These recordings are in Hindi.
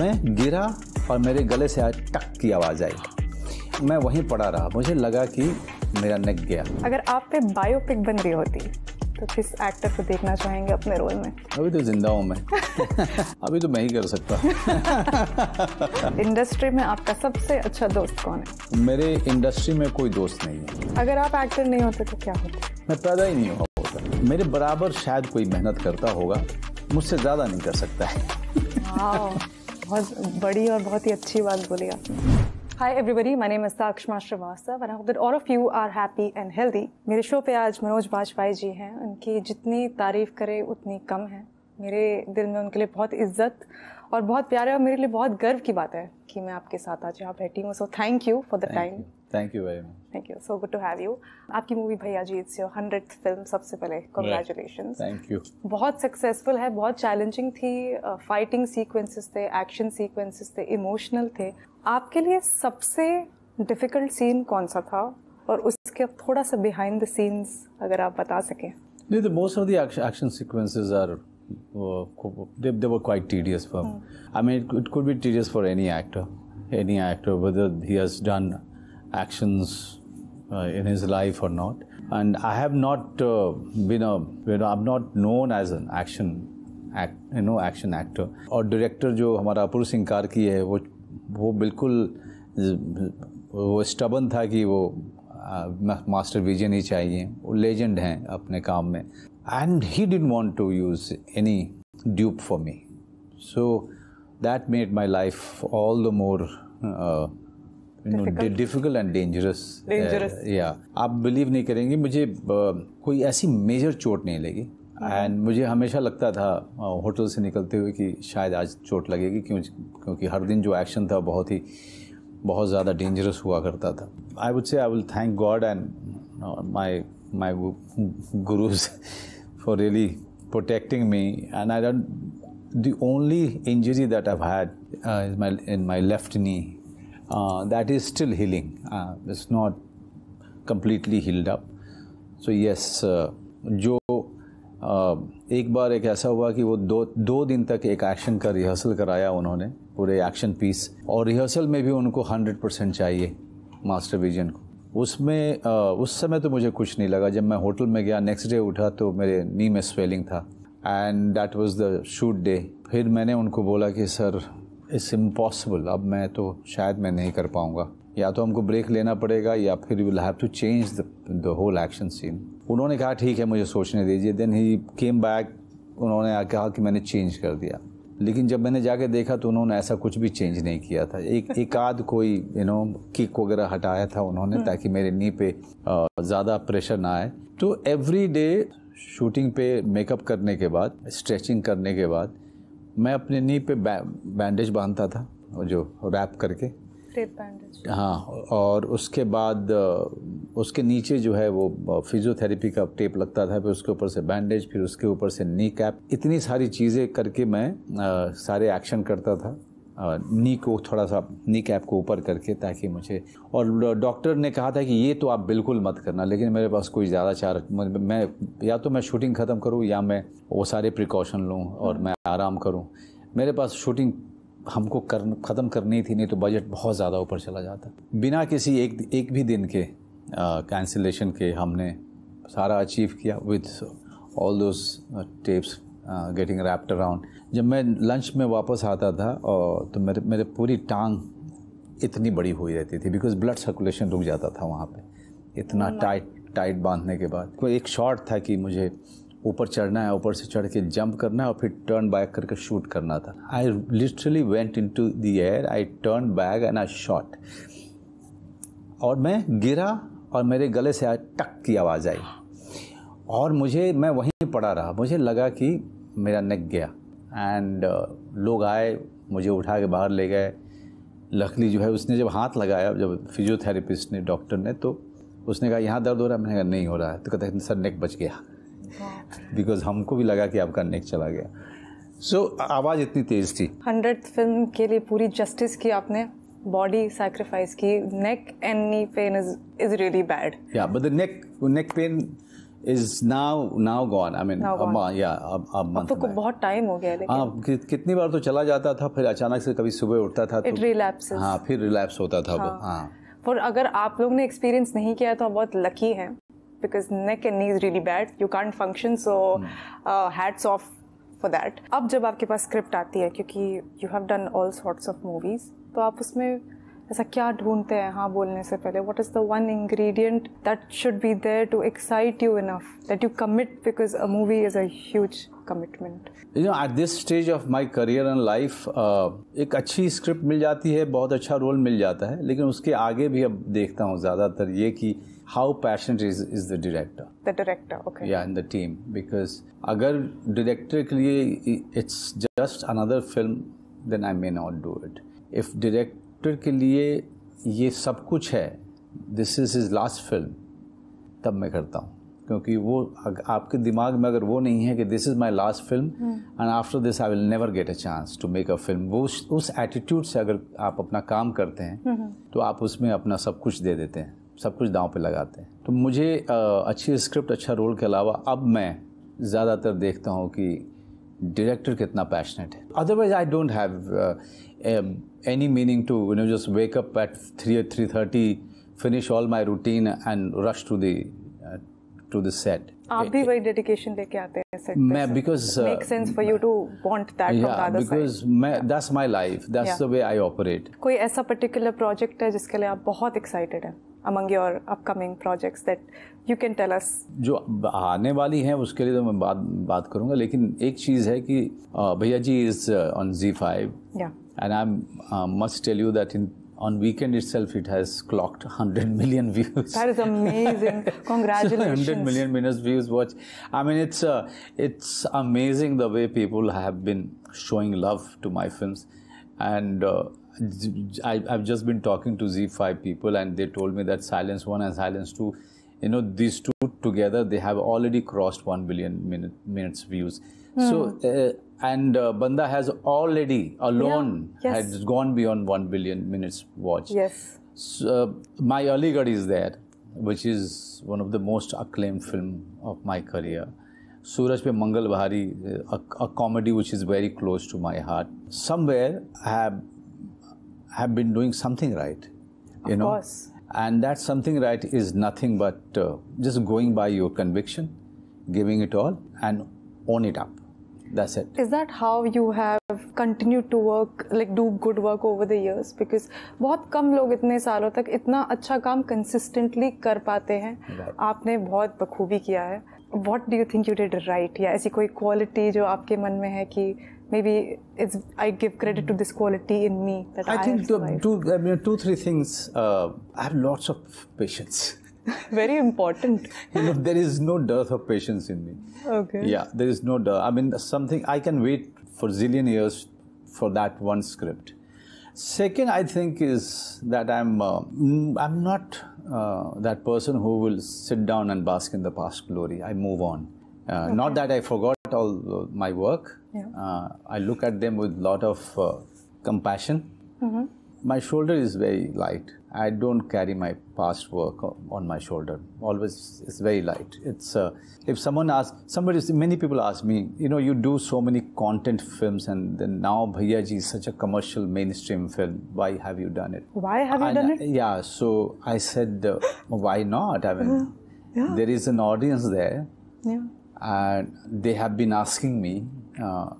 मैं गिरा और मेरे गले से आज टक की आवाज़ आई मैं वहीं पड़ा रहा मुझे लगा कि मेरा नेक गया अगर आप पे बायोपिक बन रही होती तो किस एक्टर को देखना चाहेंगे अपने रोल में अभी तो जिंदा हूँ मैं अभी तो मैं ही कर सकता इंडस्ट्री में आपका सबसे अच्छा दोस्त कौन है मेरे इंडस्ट्री में कोई दोस्त नहीं है अगर आप एक्टर नहीं होते तो क्या होते मैं पैदा ही नहीं होता मेरे बराबर शायद कोई मेहनत करता होगा मुझसे ज्यादा नहीं कर सकता है बहुत बड़ी और बहुत ही अच्छी बात बोली आपने एवरीबडी मैंने name Shrivastava and I hope that all of you are happy and healthy मेरे शो पे आज मनोज वाजपेयी जी हैं उनकी जितनी तारीफ़ करें उतनी कम है मेरे दिल में उनके लिए बहुत इज्जत और बहुत प्यार है और मेरे लिए बहुत गर्व की बात है कि मैं आपके साथ आज यहाँ बैठी हूँ so thank you for the time thank you very much thank you so good to have you आपकी मूवी भैया जी इट्स योर हंड्रेड फिल्म सबसे पहले कॉन्ग्रेचुलेशन थैंक यू बहुत सक्सेसफुल है बहुत चैलेंजिंग थी फाइटिंग uh, सीक्वेंसेस थे एक्शन सीक्वेंसेस थे इमोशनल थे आपके लिए सबसे डिफिकल्ट सीन कौन सा था और उसके थोड़ा सा बिहाइंड द सीन्स अगर आप बता सकें नहीं तो most of the action sequences are they they were quite tedious for I mean it could be tedious for any actor any actor whether he has done actions uh, in his life or not. And I have not uh, been a, you know, I'm not known as an action act, you know, action actor. Or director, jo hamara Apur Singh kar ki hai, bilkul, wo stubborn tha ki wo master vision ही चाहिए वो लेजेंड हैं अपने काम में and he didn't want to use any dupe for me so that made my life all the more no difficult and dangerous या आप बिलीव नहीं करेंगे मुझे uh, कोई ऐसी मेजर चोट नहीं लगी एंड hmm. मुझे हमेशा लगता था होटल uh, से निकलते हुए कि शायद आज चोट लगेगी क्यों क्योंकि हर दिन जो एक्शन था बहुत ही बहुत ज़्यादा डेंजरस हुआ करता था I would say I will thank God and my my gurus for really protecting me and I don't the only injury that I had in my left knee uh, that is still healing. Uh, it's not completely healed up. So yes, uh, जो uh, एक बार एक ऐसा हुआ कि वो दो दो दिन तक एक एक्शन का रिहर्सल कराया उन्होंने पूरे एक्शन पीस और रिहर्सल में भी उनको हंड्रेड परसेंट चाहिए मास्टर विजन को उसमें uh, उस समय तो मुझे कुछ नहीं लगा जब मैं होटल में गया नेक्स्ट डे उठा तो मेरे नी में स्वेलिंग था and that was the shoot day फिर मैंने उनको बोला कि सर इट्स इम्पॉसिबल अब मैं तो शायद मैं नहीं कर पाऊँगा या तो हमको ब्रेक लेना पड़ेगा या फिर will have to change the whole action scene उन्होंने कहा ठीक है मुझे सोचने दीजिए देन ही केम बैक उन्होंने कहा कि मैंने चेंज कर दिया लेकिन जब मैंने जाके देखा तो उन्होंने ऐसा कुछ भी चेंज नहीं किया था एक एक आध कोई यू नो किक वगैरह हटाया था उन्होंने हम्म। ताकि मेरे नी पे ज़्यादा प्रेशर ना आए तो एवरी डे शूटिंग पे मेकअप करने के बाद स्ट्रेचिंग करने के बाद मैं अपने नी पे बैंडेज बांधता था और जो रैप करके बैंडेज हाँ और उसके बाद उसके नीचे जो है वो फिजियोथेरेपी का टेप लगता था फिर उसके ऊपर से बैंडेज फिर उसके ऊपर से नी कैप इतनी सारी चीज़ें करके मैं आ, सारे एक्शन करता था नी को थोड़ा सा नी कैप को ऊपर करके ताकि मुझे और डॉक्टर ने कहा था कि ये तो आप बिल्कुल मत करना लेकिन मेरे पास कोई ज़्यादा चार मैं या तो मैं शूटिंग ख़त्म करूँ या मैं वो सारे प्रिकॉशन लूँ और मैं आराम करूँ मेरे पास शूटिंग हमको कर ख़त्म करनी थी नहीं तो बजट बहुत ज़्यादा ऊपर चला जाता बिना किसी एक एक भी दिन के कैंसिलेशन के हमने सारा अचीव किया with all those tapes getting wrapped around जब मैं लंच में वापस आता था और तो मेरे मेरे पूरी टांग इतनी बड़ी हुई रहती थी बिकॉज ब्लड सर्कुलेशन रुक जाता था वहाँ पे इतना टाइट टाइट बांधने के बाद कोई एक शॉट था कि मुझे ऊपर चढ़ना है ऊपर से चढ़ के जंप करना है और फिर टर्न बैक करके शूट करना था I literally went into the air I turn back and I shot और मैं गिरा और मेरे गले से टक की आवाज़ आई और मुझे मैं वहीं पड़ा रहा मुझे लगा कि मेरा नेक गया एंड uh, लोग आए मुझे उठा के बाहर ले गए लकली जो है उसने जब हाथ लगाया जब फिजियोथेरेपिस्ट ने डॉक्टर ने तो उसने कहा यहाँ दर्द हो रहा है मैंने कहा नहीं हो रहा है तो कहते हैं सर नेक बच गया बिकॉज हमको भी लगा कि आपका नेक चला गया सो so, आवाज़ इतनी तेज़ थी हंड्रेड फिल्म के लिए पूरी जस्टिस की आपने बॉडी सैक्रिफाइस की neck and knee pain is is really bad yeah but the neck neck pain is now now gone I mean अब या अब अब मंथ तो बहुत टाइम हो गया लेकिन हाँ कि, कितनी बार तो चला जाता था फिर अचानक से कभी सुबह उठता था तो रिलैप्स हाँ फिर रिलैप्स होता था हाँ, हाँ. और अगर आप लोग ने एक्सपीरियंस नहीं किया तो आप बहुत लकी हैं because neck and knee is really bad you can't function so hats off for that अब जब आपके पास स्क्रिप्ट आती है क्योंकि you have done all sorts of movies तो आप उसमें ऐसा क्या ढूंढते हैं हाँ बोलने से पहले what is the one ingredient that should be there to excite you enough that you commit because a movie is a huge commitment you know at this stage of my career and life एक अच्छी स्क्रिप्ट मिल जाती है बहुत अच्छा रोल मिल जाता है लेकिन उसके आगे भी अब देखता हूँ ज़्यादातर ये कि how passion is is the director the director okay या इन द टीम बिकॉज अगर डायरेक्टर के लिए it's just another film then I may not do it if direct director के लिए ये सब कुछ है this is his last film तब मैं करता हूँ क्योंकि वो आपके दिमाग में अगर वो नहीं है कि this is my last film and after this I will never get a chance to make a film वो उस एटीट्यूड से अगर आप अपना काम करते हैं हम्म। तो आप उसमें अपना सब कुछ दे देते हैं सब कुछ दांव पे लगाते हैं तो मुझे आ, अच्छी स्क्रिप्ट अच्छा रोल के अलावा अब मैं ज़्यादातर देखता हूँ कि डायरेक्टर कितना पैशनेट है otherwise I don't have Um, any meaning to you know just wake up at 3 or 3.30 finish all my routine and rush to the uh, to the set aap bhi wahi dedication leke because uh, makes sense for you to want that yeah, because that's my life that's the way i operate koi aisa particular project hai jiske liye aap bahut excited hain among your upcoming projects that you can tell us जो आने वाली हैं उसके लिए तो मैं बात बात करूंगा लेकिन एक चीज है कि uh, Bhaiyya ji is on Zee five yeah and I uh, um, must tell you that in on weekend itself it has clocked 100 million views that is amazing congratulations 100 million minutes views watch i mean it's uh, it's amazing the way people have been showing love to my films and uh, I, have just been talking to z5 people and they told me that silence 1 and silence 2 you know these two together they have already crossed 1 billion minute, minutes views mm. so uh, and uh, Banda has already alone yeah. yes. has gone beyond 1 billion minutes watched. Yes. So, uh, my Aligarh is there, which is one of the most acclaimed film of my career. Suraj Pe Mangal Bahari, uh, a, a comedy which is very close to my heart. Somewhere I have, have been doing something right. You of know? course. And that something right is nothing but uh, just going by your conviction, giving it all, and own it up. that's it is that how you have continued to work like do good work over the years because बहुत कम लोग इतने सालों तक इतना अच्छा काम consistently कर पाते हैं right. आपने बहुत बखूबी किया है what do you think you did right या ऐसी कोई quality जो आपके मन में है कि maybe it's I give credit to this quality in me that I, I think have two, two I mean, two three things uh, I have lots of patience Very important. you know, there is no dearth of patience in me. Okay. Yeah, there is no dearth. I mean, something I can wait for zillion years for that one script. Second, I think is that I'm uh, mm, I'm not uh, that person who will sit down and bask in the past glory. I move on. Uh, okay. Not that I forgot all uh, my work. Yeah. Uh, I look at them with lot of uh, compassion. Mm-hmm. My shoulder is very light. I don't carry my past work on my shoulder. Always, it's very light. It's uh, if someone asks, somebody, many people ask me, you know, you do so many content films, and then now Bhaiya Ji is such a commercial mainstream film. Why have you done it? Why have you and, done it? Yeah. So I said, uh, why not? I mean, uh-huh. yeah. there is an audience there, yeah. and they have been asking me. Uh,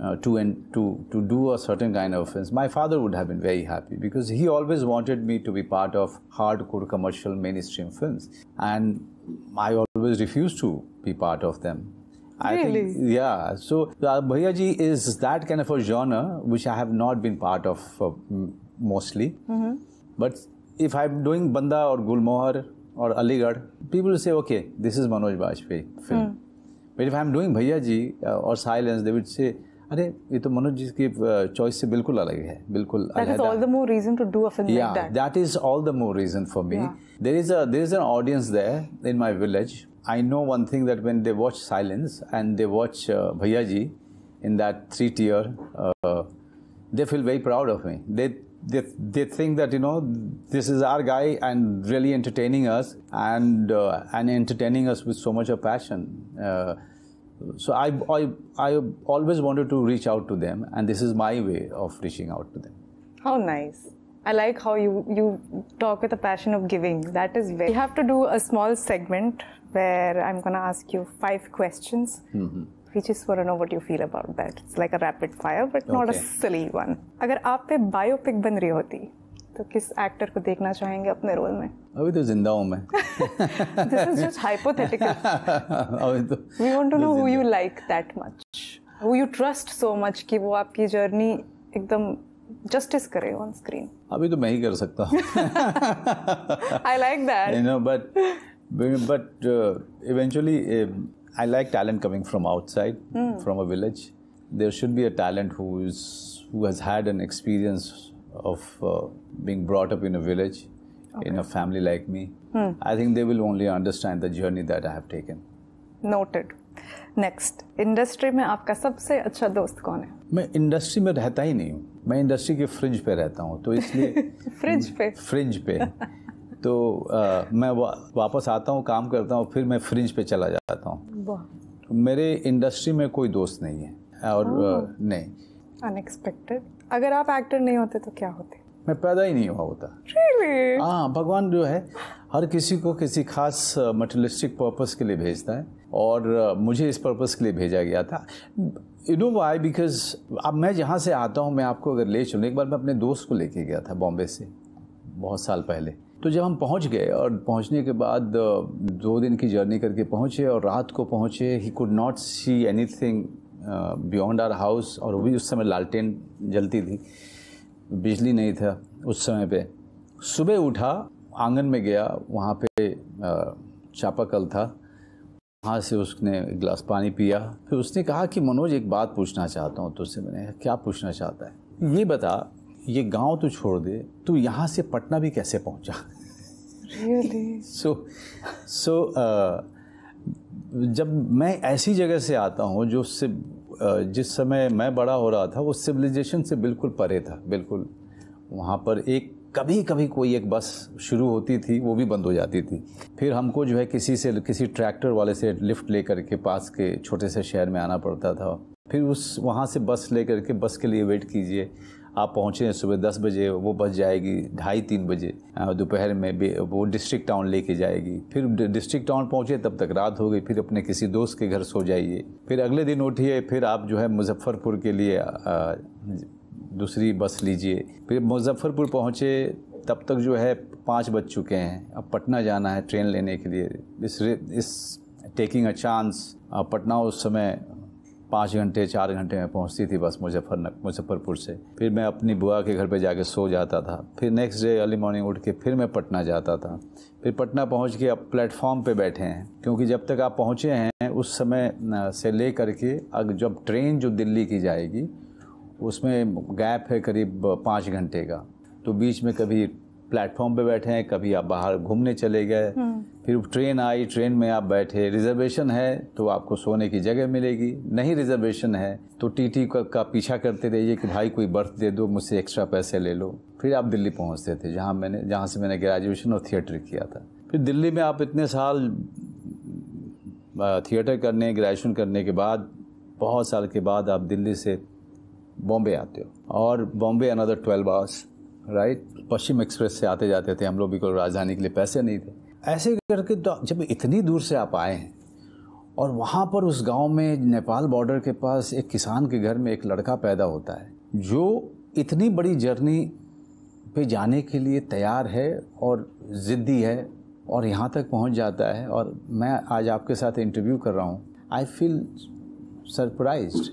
uh, to and to to do a certain kind of films, My father would have been very happy because he always wanted me to be part of hardcore commercial mainstream films, and I always refused to be part of them. I really? Think, yeah. So uh, Bhayaji is that kind of a genre which I have not been part of uh, mostly. Mm-hmm. But if I'm doing Banda or Gulmohar or Aligarh, people will say, okay, this is Manoj Bajpayee film. Mm. But if I'm doing Bhayaji uh, or Silence, they would say, अरे ये तो मनोज जी की चॉइस से बिल्कुल अलग है बिल्कुल that is all the more reason for me there is there is an audience there in my village I know one thing that when they watch silence and they watch Bhaiyya ji in that three tier they feel very proud of me they they, they think that you know this is our guy and really entertaining us and uh, and entertaining us with so much of passion uh, so I, I, I always wanted to reach out to them, and this is my way of reaching out to them. How nice. I like how you, you talk with a passion of giving. That is very. We have to do a small segment where I'm going to ask you five questions. Mm-hmm. We just want to know what you feel about that. It's like a rapid fire, but not okay. a silly one. अगर आप पे biopic बन रही होती तो किस एक्टर को देखना चाहेंगे अपने रोल में अभी तो जिंदा हूँ मैं दिस इज जस्ट हाइपोथेटिकल अभी तो we want to know who you like that much who you trust so much कि वो आपकी जर्नी एकदम जस्टिस करे ऑन स्क्रीन अभी तो मैं ही कर सकता हूँ I like that you know but but eventually I like talent coming from outside from a village there should be a talent who is who has had an experience of uh, being brought up in a village, okay. in a family like me, hmm. I think they will only understand the journey that I have taken. Noted. Next industry में आपका सबसे अच्छा दोस्त कौन है मैं इंडस्ट्री में रहता ही नहीं हूँ मैं इंडस्ट्री के फ्रिज पे रहता हूँ तो इसलिए फ्रिज पे फ्रिज पे तो आ, uh, मैं वा, वापस आता हूँ काम करता हूँ फिर मैं फ्रिज पे चला जाता हूँ तो मेरे इंडस्ट्री में कोई दोस्त नहीं है और आ, uh, नहीं अनएक्सपेक्टेड अगर आप एक्टर नहीं होते तो क्या होते मैं पैदा ही नहीं हुआ होता हाँ भगवान जो है हर किसी को किसी खास मटेरियलिस्टिक पर्पस के लिए भेजता है और मुझे इस पर्पस के लिए भेजा गया था यू नो वाई बिकॉज अब मैं जहाँ से आता हूँ मैं आपको अगर ले चलूँ एक बार मैं अपने दोस्त को लेके गया था बॉम्बे से बहुत साल पहले तो जब हम पहुँच गए और पहुँचने के बाद दो दिन की जर्नी करके पहुंचे और रात को पहुंचे ही could not see anything beyond our house और वो भी उस समय लालटेन जलती थी बिजली नहीं था उस समय पे सुबह उठा आंगन में गया वहाँ पे चापाकल था वहाँ से उसने एक गिलास पानी पिया फिर उसने कहा कि मनोज एक बात पूछना चाहता हूँ तो उससे मैंने कहा क्या पूछना चाहता है ये बता ये गांव तो छोड़ दे तू यहाँ से पटना भी कैसे पहुँचा सो सो जब मैं ऐसी जगह से आता हूँ जो उससे जिस समय मैं बड़ा हो रहा था वो सिविलाइजेशन से बिल्कुल परे था बिल्कुल वहाँ पर एक कभी कभी कोई एक बस शुरू होती थी वो भी बंद हो जाती थी फिर हमको जो है किसी से किसी ट्रैक्टर वाले से लिफ्ट लेकर के पास के छोटे से शहर में आना पड़ता था फिर उस वहाँ से बस लेकर के बस के लिए वेट कीजिए आप पहुँचें सुबह दस बजे वो बस जाएगी ढाई तीन बजे दोपहर में वो डिस्ट्रिक्ट टाउन लेके जाएगी फिर डिस्ट्रिक्ट टाउन पहुँचे तब तक रात हो गई फिर अपने किसी दोस्त के घर सो जाइए फिर अगले दिन उठिए फिर आप जो है मुजफ्फ़रपुर के लिए दूसरी बस लीजिए फिर मुजफ्फ़रपुर पहुँचे तब तक जो है पाँच बज चुके हैं अब पटना जाना है ट्रेन लेने के लिए इस इस टेकिंग अ चांस पटना उस समय पाँच घंटे चार घंटे में पहुंचती थी बस मुजफ्फर मुजफ्फरपुर से फिर मैं अपनी बुआ के घर पे जाके सो जाता था फिर नेक्स्ट डे अर्ली मॉर्निंग उठ के फिर मैं पटना जाता था फिर पटना पहुंच के अब प्लेटफॉर्म पे बैठे हैं क्योंकि जब तक आप पहुंचे हैं उस समय से ले करके अब जब ट्रेन जो दिल्ली की जाएगी उसमें गैप है करीब पाँच घंटे का तो बीच में कभी प्लेटफॉर्म पे बैठे हैं कभी आप बाहर घूमने चले गए हम्म। फिर ट्रेन आई ट्रेन में आप बैठे रिजर्वेशन है तो आपको सोने की जगह मिलेगी नहीं रिजर्वेशन है तो टीटी का, का पीछा करते रहिए कि भाई कोई बर्थ दे दो मुझसे एक्स्ट्रा पैसे ले लो फिर आप दिल्ली पहुँचते थे जहाँ मैंने जहाँ से मैंने ग्रेजुएशन और थिएटर किया था फिर दिल्ली में आप इतने साल थिएटर करने ग्रेजुएशन करने के बाद बहुत साल के बाद आप दिल्ली से बॉम्बे आते हो और Bombay another twelve hours right Paschim Express से आते जाते थे हम लोग बिल्कुल राजधानी के लिए पैसे नहीं थे ऐसे करके तो जब इतनी दूर से आप आए हैं और वहाँ पर उस गांव में नेपाल बॉर्डर के पास एक किसान के घर में एक लड़का पैदा होता है जो इतनी बड़ी जर्नी पे जाने के लिए तैयार है और ज़िद्दी है और यहाँ तक पहुँच जाता है और मैं आज आपके साथ इंटरव्यू कर रहा हूँ I feel surprise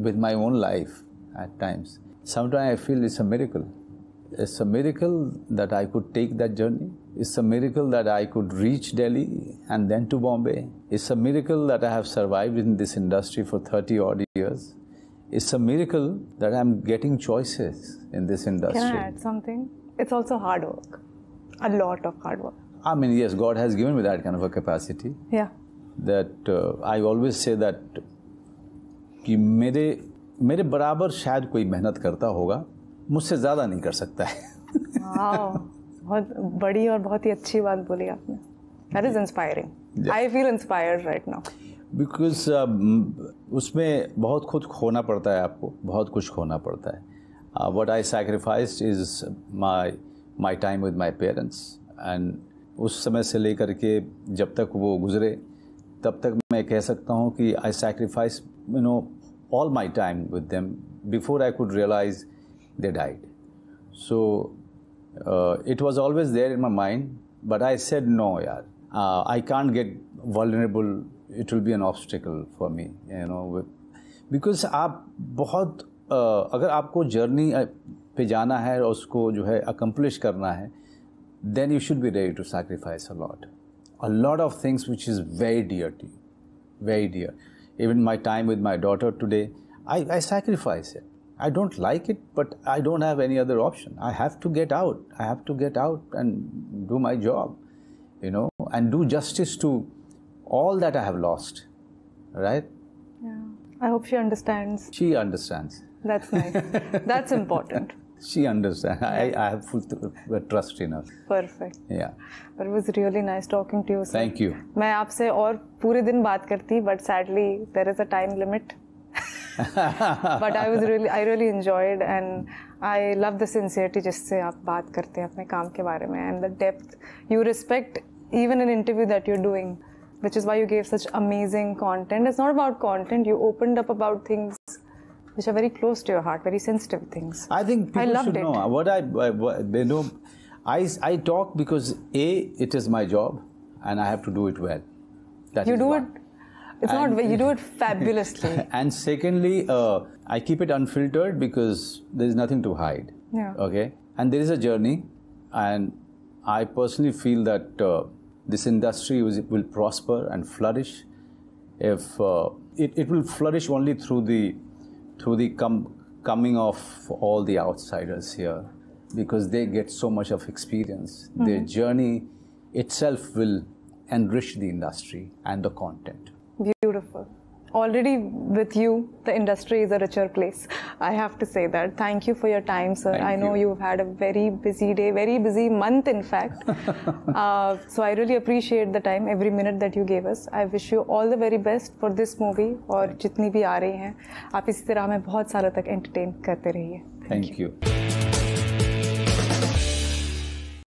with my own life at times Sometimes I feel it's a miracle. It's a miracle that I could take that journey. It's a miracle that I could reach Delhi and then to Bombay. It's a miracle that I have survived in this industry for 30 odd years. It's a miracle that I'm getting choices in this industry. Can I add something? It's also hard work, a lot of hard work. I mean, yes, God has given me that kind of a capacity. Yeah. That uh, I always say that कि मेरे मेरे बराबर शायद कोई मेहनत करता होगा मुझसे ज़्यादा नहीं कर सकता है बहुत बड़ी और बहुत ही अच्छी बात बोली आपने that is inspiring I feel inspired right now because उसमें बहुत खुद खोना पड़ता है आपको बहुत कुछ खोना पड़ता है what I sacrifice is my my time with my parents and उस समय से लेकर के जब तक वो गुज़रे तब तक मैं कह सकता हूँ कि I sacrifice you know all my time with them before I could realize they died. So uh, it was always there in my mind, but I said, no, yaar, uh, I can't get vulnerable. It will be an obstacle for me, you know. Because aap bahut, uh, agar aapko journey pe jana hai aur usko jo hai accomplish karna hai, then you should be ready to sacrifice a lot. A lot of things which is very dear to you, very dear even my time with my daughter today, I, I sacrifice it. I don't like it, but I don't have any other option. I have to get out. I have to get out and do my job, you know, and do justice to all that I have lost, right? Yeah. I hope she understands. She understands. That's nice. That's important. She understands. I, I have full uh, trust in her. Perfect. Yeah. But it was really nice talking to you. Sir. Thank you. मैं आपसे और पूरे दिन बात करती but sadly there is a time limit. but I was really I really enjoyed and I love the sincerity जिससे आप बात करते हैं अपने काम के बारे में and the depth you respect even an interview that you're doing which is why you gave such amazing content it's not about content you opened up about things which are very close to your heart, very sensitive things. I think people I loved should know it. what I what, they know. I, I talk because a it is my job, and I have to do it well. That you do one. it. It's and, not you do it fabulously. and secondly, uh, I keep it unfiltered because there is nothing to hide. Yeah. Okay. And there is a journey, and I personally feel that uh, this industry was, will prosper and flourish if uh, it, it will flourish only through the through the com- coming of all the outsiders here because they get so much of experience. Mm-hmm. Their journey itself will enrich the industry and the content. Beautiful already with you, the industry is a richer place. I have to say that. Thank you for your time, sir. Thank I know you. have had a very busy day, very busy month, in fact. uh, so I really appreciate the time, every minute that you gave us. I wish you all the very best for this movie or जितनी भी आ रही हैं आप इसी तरह हमें बहुत सालों तक एंटरटेन करते रहिए थैंक you.